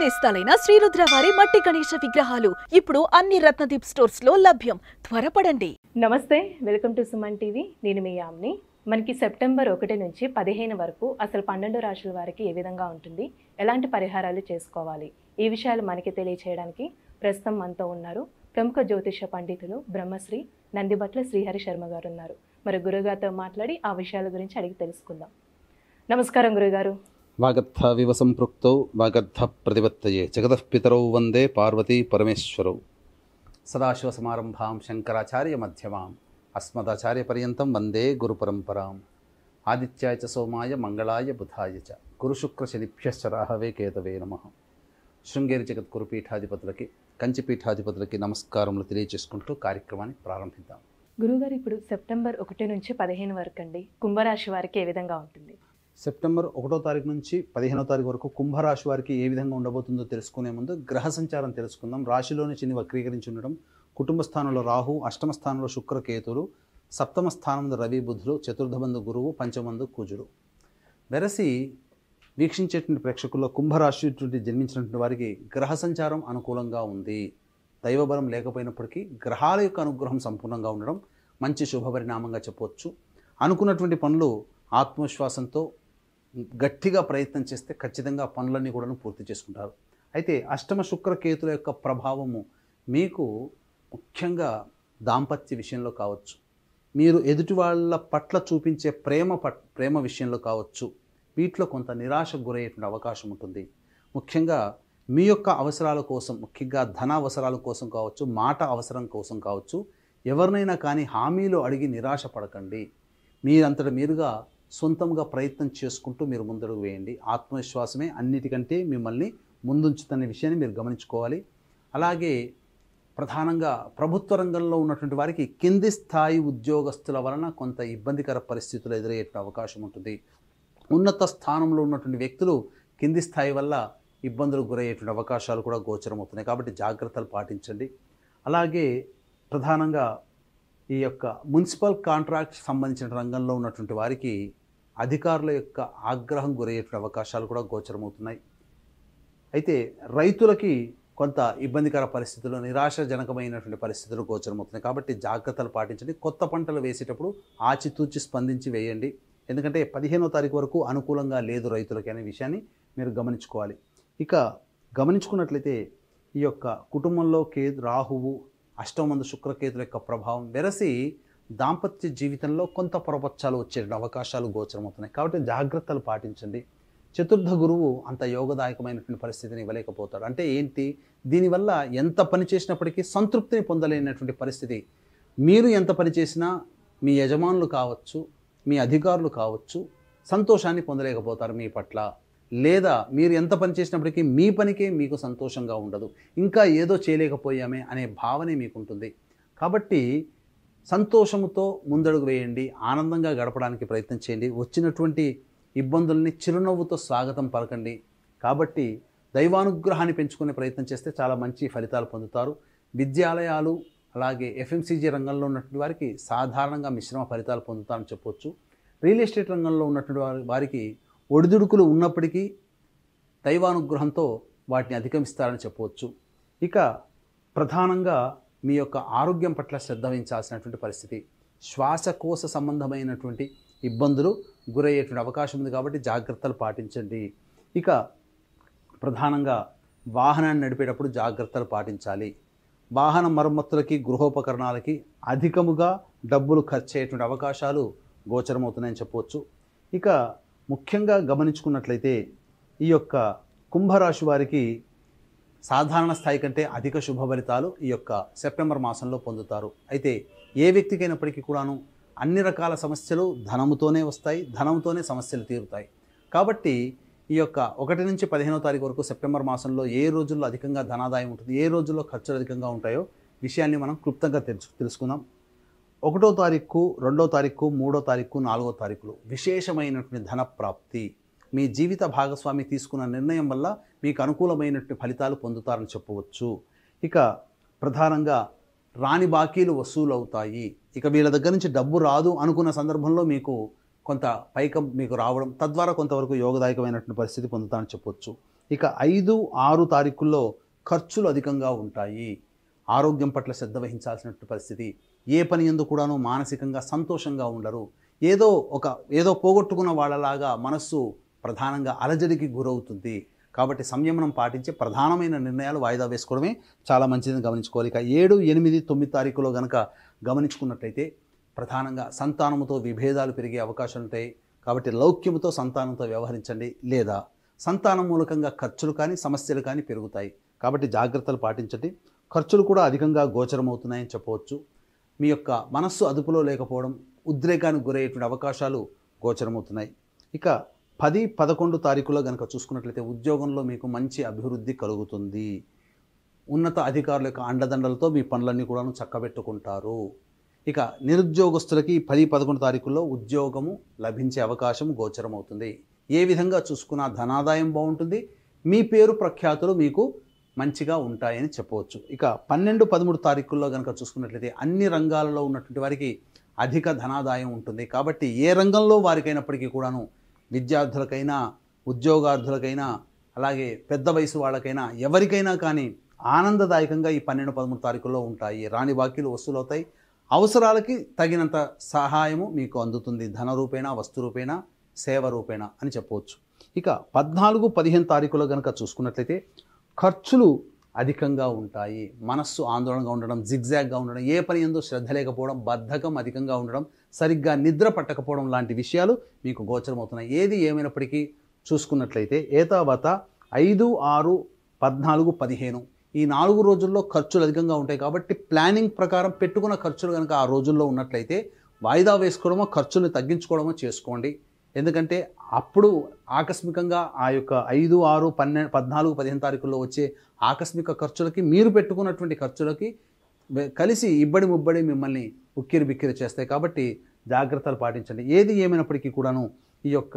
భక్తి శ్రీరుద్రవారి మట్టి గణేష విగ్రహాలు ఇప్పుడు అన్ని రత్నదీప్ స్టోర్స్ లో లభ్యం త్వరపడండి నమస్తే వెల్కమ్ టు సుమన్ టీవీ నేను మీ యామ్ని మనకి సెప్టెంబర్ ఒకటి నుంచి పదిహేను వరకు అసలు పన్నెండు రాశుల వారికి ఏ విధంగా ఉంటుంది ఎలాంటి పరిహారాలు చేసుకోవాలి ఈ విషయాలు మనకి తెలియచేయడానికి ప్రస్తుతం మనతో ఉన్నారు ప్రముఖ జ్యోతిష పండితులు బ్రహ్మశ్రీ నందిబట్ల శ్రీహరి శర్మ గారు ఉన్నారు మరి గురుగారితో మాట్లాడి ఆ విషయాల గురించి అడిగి తెలుసుకుందాం నమస్కారం గురుగారు వాగర్థవివ సంపృక్తౌ వాగద్ధ ప్రతిపత్తయే జగతఃపితరౌ వందే పార్వతీ పరమేశ్వరౌ సదాశివసమారంభాం శంకరాచార్య మధ్యమాం అస్మదాచార్యపర్యంతం వందే గురుపరంపరాం ఆదిత్యాయ చ సోమాయ మంగళాయ బుధాయ చ గురుశుక్రశనిభ్యశ్చ రాహవే కేతవే నమ శృంగేరి జగద్గురు పీఠాధిపతులకి కంచి పీఠాధిపతులకి నమస్కారములు తెలియజేసుకుంటూ కార్యక్రమాన్ని ప్రారంభిద్దాం గురుగారు ఇప్పుడు సెప్టెంబర్ ఒకటి నుంచి పదిహేను వరకు అండి కుంభరాశి వారికి ఏ విధంగా ఉంటుంది సెప్టెంబర్ ఒకటో తారీఖు నుంచి పదిహేనో తారీఖు వరకు కుంభరాశి వారికి ఏ విధంగా ఉండబోతుందో తెలుసుకునే ముందు గ్రహ సంచారం తెలుసుకుందాం రాశిలోని చిన్ని వక్రీకరించి ఉండడం కుటుంబ స్థానంలో రాహు అష్టమ స్థానంలో శుక్రకేతులు సప్తమ స్థానంలో రవి బుధులు బంధు గురువు పంచమందు కుజుడు వెరసి వీక్షించేటువంటి ప్రేక్షకుల్లో కుంభరాశి జన్మించినటువంటి వారికి గ్రహ సంచారం అనుకూలంగా ఉంది దైవబలం లేకపోయినప్పటికీ గ్రహాల యొక్క అనుగ్రహం సంపూర్ణంగా ఉండడం మంచి శుభ పరిణామంగా చెప్పవచ్చు అనుకున్నటువంటి పనులు ఆత్మవిశ్వాసంతో గట్టిగా ప్రయత్నం చేస్తే ఖచ్చితంగా పనులన్నీ కూడా పూర్తి చేసుకుంటారు అయితే అష్టమ శుక్ర కేతుల యొక్క ప్రభావము మీకు ముఖ్యంగా దాంపత్య విషయంలో కావచ్చు మీరు ఎదుటి వాళ్ళ పట్ల చూపించే ప్రేమ ప్రేమ విషయంలో కావచ్చు వీటిలో కొంత నిరాశకు గురయ్యేటువంటి అవకాశం ఉంటుంది ముఖ్యంగా మీ యొక్క అవసరాల కోసం ముఖ్యంగా ధన అవసరాల కోసం కావచ్చు మాట అవసరం కోసం కావచ్చు ఎవరినైనా కానీ హామీలు అడిగి నిరాశ పడకండి మీరంతట మీరుగా సొంతంగా ప్రయత్నం చేసుకుంటూ మీరు ముందడుగు వేయండి ఆత్మవిశ్వాసమే అన్నిటికంటే మిమ్మల్ని ముందుంచుతున్న విషయాన్ని మీరు గమనించుకోవాలి అలాగే ప్రధానంగా ప్రభుత్వ రంగంలో ఉన్నటువంటి వారికి కింది స్థాయి ఉద్యోగస్తుల వలన కొంత ఇబ్బందికర పరిస్థితులు ఎదురయ్యే అవకాశం ఉంటుంది ఉన్నత స్థానంలో ఉన్నటువంటి వ్యక్తులు కింది స్థాయి వల్ల ఇబ్బందులు గురయ్యేటువంటి అవకాశాలు కూడా గోచరమవుతున్నాయి కాబట్టి జాగ్రత్తలు పాటించండి అలాగే ప్రధానంగా ఈ యొక్క మున్సిపల్ కాంట్రాక్ట్ సంబంధించిన రంగంలో ఉన్నటువంటి వారికి అధికారుల యొక్క ఆగ్రహం గురయ్యేటువంటి అవకాశాలు కూడా గోచరమవుతున్నాయి అయితే రైతులకి కొంత ఇబ్బందికర పరిస్థితులు నిరాశజనకమైనటువంటి పరిస్థితులు గోచరమవుతున్నాయి కాబట్టి జాగ్రత్తలు పాటించండి కొత్త పంటలు వేసేటప్పుడు ఆచితూచి స్పందించి వేయండి ఎందుకంటే పదిహేనో తారీఖు వరకు అనుకూలంగా లేదు రైతులకి అనే విషయాన్ని మీరు గమనించుకోవాలి ఇక గమనించుకున్నట్లయితే ఈ యొక్క కుటుంబంలో కే రాహువు అష్టమందు శుక్రకేతుల యొక్క ప్రభావం వెరసి దాంపత్య జీవితంలో కొంత పొరపచ్చాలు వచ్చే అవకాశాలు గోచరమవుతున్నాయి కాబట్టి జాగ్రత్తలు పాటించండి చతుర్థ గురువు అంత యోగదాయకమైనటువంటి పరిస్థితిని ఇవ్వలేకపోతాడు అంటే ఏంటి దీనివల్ల ఎంత పని చేసినప్పటికీ సంతృప్తిని పొందలేనటువంటి పరిస్థితి మీరు ఎంత పని చేసినా మీ యజమానులు కావచ్చు మీ అధికారులు కావచ్చు సంతోషాన్ని పొందలేకపోతారు మీ పట్ల లేదా మీరు ఎంత పని చేసినప్పటికీ మీ పనికే మీకు సంతోషంగా ఉండదు ఇంకా ఏదో చేయలేకపోయామే అనే భావనే మీకుంటుంది కాబట్టి సంతోషంతో ముందడుగు వేయండి ఆనందంగా గడపడానికి ప్రయత్నం చేయండి వచ్చినటువంటి ఇబ్బందుల్ని చిరునవ్వుతో స్వాగతం పలకండి కాబట్టి దైవానుగ్రహాన్ని పెంచుకునే ప్రయత్నం చేస్తే చాలా మంచి ఫలితాలు పొందుతారు విద్యాలయాలు అలాగే ఎఫ్ఎంసీజీ రంగంలో ఉన్నటువంటి వారికి సాధారణంగా మిశ్రమ ఫలితాలు పొందుతారని చెప్పొచ్చు రియల్ ఎస్టేట్ రంగంలో ఉన్నటువంటి వారి వారికి ఒడిదుడుకులు ఉన్నప్పటికీ దైవానుగ్రహంతో వాటిని అధిగమిస్తారని చెప్పవచ్చు ఇక ప్రధానంగా మీ యొక్క ఆరోగ్యం పట్ల శ్రద్ధ వహించాల్సినటువంటి పరిస్థితి శ్వాసకోశ సంబంధమైనటువంటి ఇబ్బందులు గురయ్యేటువంటి అవకాశం ఉంది కాబట్టి జాగ్రత్తలు పాటించండి ఇక ప్రధానంగా వాహనాన్ని నడిపేటప్పుడు జాగ్రత్తలు పాటించాలి వాహన మరమ్మతులకి గృహోపకరణాలకి అధికముగా డబ్బులు ఖర్చు అయ్యేటువంటి అవకాశాలు గోచరమవుతున్నాయని చెప్పవచ్చు ఇక ముఖ్యంగా గమనించుకున్నట్లయితే ఈ యొక్క కుంభరాశి వారికి సాధారణ స్థాయి కంటే అధిక శుభ ఫలితాలు ఈ యొక్క సెప్టెంబర్ మాసంలో పొందుతారు అయితే ఏ వ్యక్తికైనప్పటికీ కూడాను అన్ని రకాల సమస్యలు ధనముతోనే వస్తాయి ధనంతోనే సమస్యలు తీరుతాయి కాబట్టి ఈ యొక్క ఒకటి నుంచి పదిహేనో తారీఖు వరకు సెప్టెంబర్ మాసంలో ఏ రోజుల్లో అధికంగా ధనాదాయం ఉంటుంది ఏ రోజుల్లో ఖర్చులు అధికంగా ఉంటాయో విషయాన్ని మనం క్లుప్తంగా తెలుసు తెలుసుకుందాం ఒకటో తారీఖు రెండో తారీఖు మూడో తారీఖు నాలుగో తారీఖులు విశేషమైనటువంటి ధన ప్రాప్తి మీ జీవిత భాగస్వామి తీసుకున్న నిర్ణయం వల్ల మీకు అనుకూలమైనటువంటి ఫలితాలు పొందుతారని చెప్పవచ్చు ఇక ప్రధానంగా రాని బాకీలు వసూలు అవుతాయి ఇక వీళ్ళ దగ్గర నుంచి డబ్బు రాదు అనుకున్న సందర్భంలో మీకు కొంత పైకం మీకు రావడం తద్వారా కొంతవరకు యోగదాయకమైనటువంటి పరిస్థితి పొందుతారని చెప్పవచ్చు ఇక ఐదు ఆరు తారీఖుల్లో ఖర్చులు అధికంగా ఉంటాయి ఆరోగ్యం పట్ల శ్రద్ధ వహించాల్సినటువంటి పరిస్థితి ఏ పని ఎందు కూడాను మానసికంగా సంతోషంగా ఉండరు ఏదో ఒక ఏదో పోగొట్టుకున్న వాళ్ళలాగా మనస్సు ప్రధానంగా అలజడికి గురవుతుంది కాబట్టి సంయమనం పాటించి ప్రధానమైన నిర్ణయాలు వాయిదా వేసుకోవడమే చాలా మంచిదని గమనించుకోవాలి ఇక ఏడు ఎనిమిది తొమ్మిది తారీఖులో గనక గమనించుకున్నట్లయితే ప్రధానంగా సంతానముతో విభేదాలు పెరిగే అవకాశాలు ఉంటాయి కాబట్టి లౌక్యముతో సంతానంతో వ్యవహరించండి లేదా సంతానం మూలకంగా ఖర్చులు కానీ సమస్యలు కానీ పెరుగుతాయి కాబట్టి జాగ్రత్తలు పాటించండి ఖర్చులు కూడా అధికంగా గోచరమవుతున్నాయని చెప్పవచ్చు మీ యొక్క మనస్సు అదుపులో లేకపోవడం ఉద్రేకానికి గురయ్యేటువంటి అవకాశాలు గోచరమవుతున్నాయి ఇక పది పదకొండు తారీఖులో కనుక చూసుకున్నట్లయితే ఉద్యోగంలో మీకు మంచి అభివృద్ధి కలుగుతుంది ఉన్నత అధికారుల యొక్క అండదండలతో మీ పనులన్నీ కూడా చక్కబెట్టుకుంటారు ఇక నిరుద్యోగస్తులకి పది పదకొండు తారీఖుల్లో ఉద్యోగము లభించే అవకాశం గోచరమవుతుంది ఏ విధంగా చూసుకున్న ధనాదాయం బాగుంటుంది మీ పేరు ప్రఖ్యాతులు మీకు మంచిగా ఉంటాయని చెప్పవచ్చు ఇక పన్నెండు పదమూడు తారీఖుల్లో కనుక చూసుకున్నట్లయితే అన్ని రంగాలలో ఉన్నటువంటి వారికి అధిక ధనాదాయం ఉంటుంది కాబట్టి ఏ రంగంలో వారికైనప్పటికీ కూడాను విద్యార్థులకైనా ఉద్యోగార్థులకైనా అలాగే పెద్ద వయసు వాళ్ళకైనా ఎవరికైనా కానీ ఆనందదాయకంగా ఈ పన్నెండు పదమూడు తారీఖుల్లో ఉంటాయి రాణి వాక్యులు వసూలవుతాయి అవసరాలకి తగినంత సహాయము మీకు అందుతుంది ధన రూపేణ వస్తు రూపేణ సేవ రూపేణ అని చెప్పవచ్చు ఇక పద్నాలుగు పదిహేను తారీఖులో కనుక చూసుకున్నట్లయితే ఖర్చులు అధికంగా ఉంటాయి మనస్సు ఆందోళనగా ఉండడం జిగ్జాగ్గా ఉండడం ఏ పని ఎందు శ్రద్ధ లేకపోవడం బద్ధకం అధికంగా ఉండడం సరిగ్గా నిద్ర పట్టకపోవడం లాంటి విషయాలు మీకు గోచరమవుతున్నాయి ఏది ఏమైనప్పటికీ చూసుకున్నట్లయితే ఏతావత ఐదు ఆరు పద్నాలుగు పదిహేను ఈ నాలుగు రోజుల్లో ఖర్చులు అధికంగా ఉంటాయి కాబట్టి ప్లానింగ్ ప్రకారం పెట్టుకున్న ఖర్చులు కనుక ఆ రోజుల్లో ఉన్నట్లయితే వాయిదా వేసుకోవడమో ఖర్చులను తగ్గించుకోవడమో చేసుకోండి ఎందుకంటే అప్పుడు ఆకస్మికంగా ఆ యొక్క ఐదు ఆరు పన్నెండు పద్నాలుగు పదిహేను తారీఖుల్లో వచ్చే ఆకస్మిక ఖర్చులకి మీరు పెట్టుకున్నటువంటి ఖర్చులకి కలిసి ఇబ్బడి ముబ్బడి మిమ్మల్ని ఉక్కిరి బిక్కిరి చేస్తాయి కాబట్టి జాగ్రత్తలు పాటించండి ఏది ఏమైనప్పటికీ కూడాను ఈ యొక్క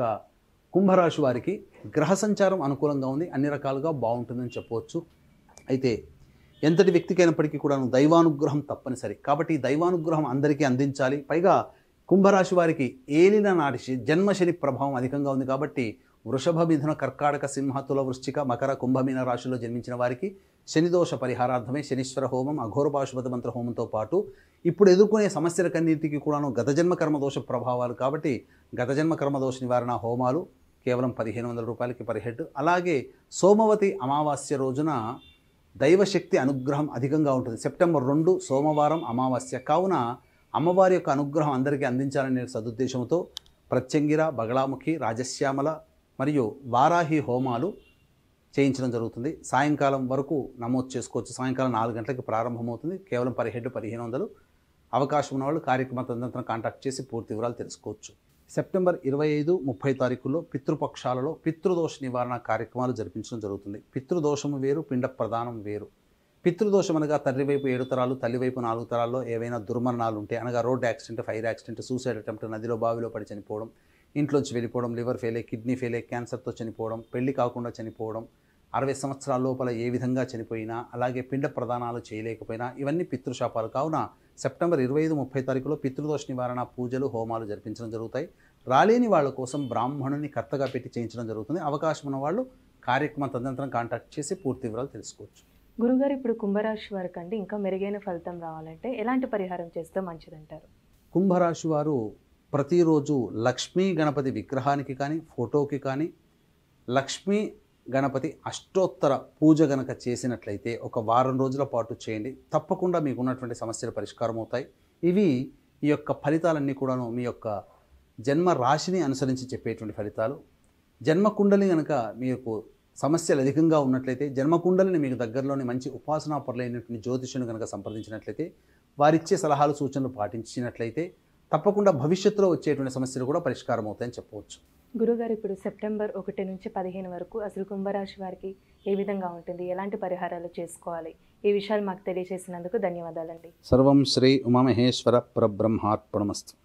కుంభరాశి వారికి గ్రహ సంచారం అనుకూలంగా ఉంది అన్ని రకాలుగా బాగుంటుందని చెప్పవచ్చు అయితే ఎంతటి వ్యక్తికైనప్పటికీ కూడాను దైవానుగ్రహం తప్పనిసరి కాబట్టి దైవానుగ్రహం అందరికీ అందించాలి పైగా కుంభరాశి వారికి ఏలిన నాటి జన్మశని ప్రభావం అధికంగా ఉంది కాబట్టి వృషభ మిథున కర్కాటక సింహతుల వృష్టిక మకర కుంభమీన రాశిలో జన్మించిన వారికి శనిదోష పరిహారార్థమే శనీశ్వర హోమం అఘోరపాశుపత మంత్ర హోమంతో పాటు ఇప్పుడు ఎదుర్కొనే సమస్యలకన్నిటికీ కూడాను గత జన్మ కర్మదోష ప్రభావాలు కాబట్టి గత జన్మ కర్మదోష నివారణ హోమాలు కేవలం పదిహేను వందల రూపాయలకి పర్ హెడ్ అలాగే సోమవతి అమావాస్య రోజున దైవశక్తి అనుగ్రహం అధికంగా ఉంటుంది సెప్టెంబర్ రెండు సోమవారం అమావాస్య కావున అమ్మవారి యొక్క అనుగ్రహం అందరికీ అందించాలనే సదుద్దేశంతో ప్రత్యంగిర బగళాముఖి రాజశ్యామల మరియు వారాహి హోమాలు చేయించడం జరుగుతుంది సాయంకాలం వరకు నమోదు చేసుకోవచ్చు సాయంకాలం నాలుగు గంటలకు ప్రారంభమవుతుంది కేవలం పదిహేడు పదిహేను వందలు అవకాశం ఉన్నవాళ్ళు కార్యక్రమ తదనంతరం కాంటాక్ట్ చేసి పూర్తి వివరాలు తెలుసుకోవచ్చు సెప్టెంబర్ ఇరవై ఐదు ముప్పై తారీఖుల్లో పితృపక్షాలలో పితృదోష నివారణ కార్యక్రమాలు జరిపించడం జరుగుతుంది పితృదోషము వేరు పిండ ప్రధానం వేరు పితృదోషం అనగా తండ్రి వైపు ఏడు తరాలు తల్లి వైపు నాలుగు తరాల్లో ఏవైనా దుర్మరణాలు ఉంటే అనగా road accident fire accident suicide attempt నదిలో బావిలో పడి చనిపోవడం ఇంట్లోంచి వెళ్ళిపోవడం లివర్ ఫెయిలే కిడ్నీ ఫెయిల్ క్యాన్సర్తో చనిపోవడం పెళ్లి కాకుండా చనిపోవడం అరవై సంవత్సరాల లోపల ఏ విధంగా చనిపోయినా అలాగే పిండ ప్రదానాలు చేయలేకపోయినా ఇవన్నీ పితృశాపాలు కావున సెప్టెంబర్ ఇరవై ఐదు ముప్పై తారీఖులో పితృదోష నివారణ పూజలు హోమాలు జరిపించడం జరుగుతాయి రాలేని వాళ్ళ కోసం బ్రాహ్మణుని కర్తగా పెట్టి చేయించడం జరుగుతుంది అవకాశం ఉన్న వాళ్ళు కార్యక్రమం తదనంతరం కాంటాక్ట్ చేసి పూర్తి వివరాలు తెలుసుకోవచ్చు గురుగారు ఇప్పుడు కుంభరాశి వారి కంటే ఇంకా మెరుగైన ఫలితం రావాలంటే ఎలాంటి పరిహారం చేస్తే మంచిదంటారు కుంభరాశి వారు ప్రతిరోజు లక్ష్మీ గణపతి విగ్రహానికి కానీ ఫోటోకి కానీ లక్ష్మీ గణపతి అష్టోత్తర పూజ గనక చేసినట్లయితే ఒక వారం రోజుల పాటు చేయండి తప్పకుండా మీకు ఉన్నటువంటి సమస్యలు పరిష్కారం అవుతాయి ఇవి ఈ యొక్క ఫలితాలన్నీ కూడాను మీ యొక్క జన్మ రాశిని అనుసరించి చెప్పేటువంటి ఫలితాలు జన్మ కుండలి కనుక మీకు సమస్యలు అధికంగా ఉన్నట్లయితే జన్మకుండలని మీకు దగ్గరలోని మంచి ఉపాసనా పరులైనటువంటి జ్యోతిష్యుని కనుక సంప్రదించినట్లయితే వారిచ్చే సలహాలు సూచనలు పాటించినట్లయితే తప్పకుండా భవిష్యత్తులో వచ్చేటువంటి సమస్యలు కూడా పరిష్కారం అవుతాయని చెప్పవచ్చు గురుగారు ఇప్పుడు సెప్టెంబర్ ఒకటి నుంచి పదిహేను వరకు అసలు కుంభరాశి వారికి ఏ విధంగా ఉంటుంది ఎలాంటి పరిహారాలు చేసుకోవాలి ఈ విషయాలు మాకు తెలియజేసినందుకు ధన్యవాదాలండి సర్వం శ్రీ ఉమామహేశ్వర పరబ్రహ్మార్పణమస్తు